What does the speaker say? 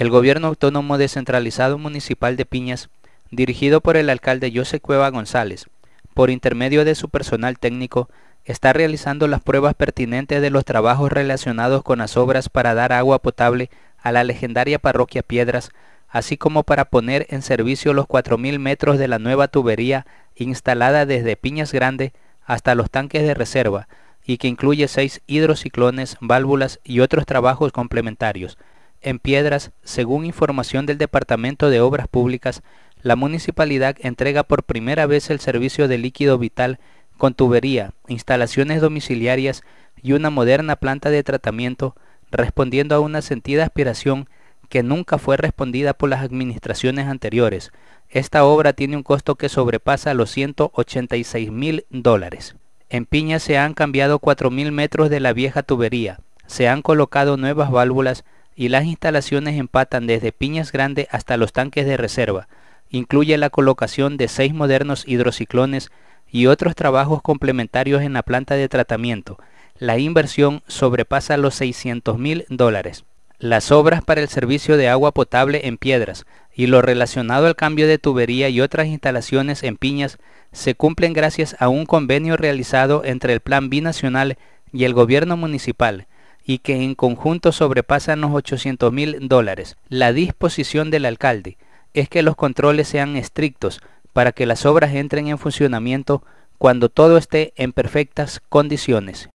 El gobierno autónomo descentralizado municipal de Piñas, dirigido por el alcalde José Cueva González, por intermedio de su personal técnico, está realizando las pruebas pertinentes de los trabajos relacionados con las obras para dar agua potable a la legendaria parroquia Piedras, así como para poner en servicio los 4.000 metros de la nueva tubería instalada desde Piñas Grande hasta los tanques de reserva, y que incluye seis hidrociclones, válvulas y otros trabajos complementarios. En Piedras, según información del Departamento de Obras Públicas, la municipalidad entrega por primera vez el servicio de líquido vital con tubería, instalaciones domiciliarias y una moderna planta de tratamiento, respondiendo a una sentida aspiración que nunca fue respondida por las administraciones anteriores. Esta obra tiene un costo que sobrepasa los 186 mil dólares. En Piña se han cambiado mil metros de la vieja tubería, se han colocado nuevas válvulas, y las instalaciones empatan desde Piñas Grande hasta los tanques de reserva. Incluye la colocación de seis modernos hidrociclones y otros trabajos complementarios en la planta de tratamiento. La inversión sobrepasa los 600 mil dólares. Las obras para el servicio de agua potable en piedras y lo relacionado al cambio de tubería y otras instalaciones en piñas se cumplen gracias a un convenio realizado entre el Plan Binacional y el Gobierno Municipal, y que en conjunto sobrepasan los 800 mil dólares. La disposición del alcalde es que los controles sean estrictos para que las obras entren en funcionamiento cuando todo esté en perfectas condiciones.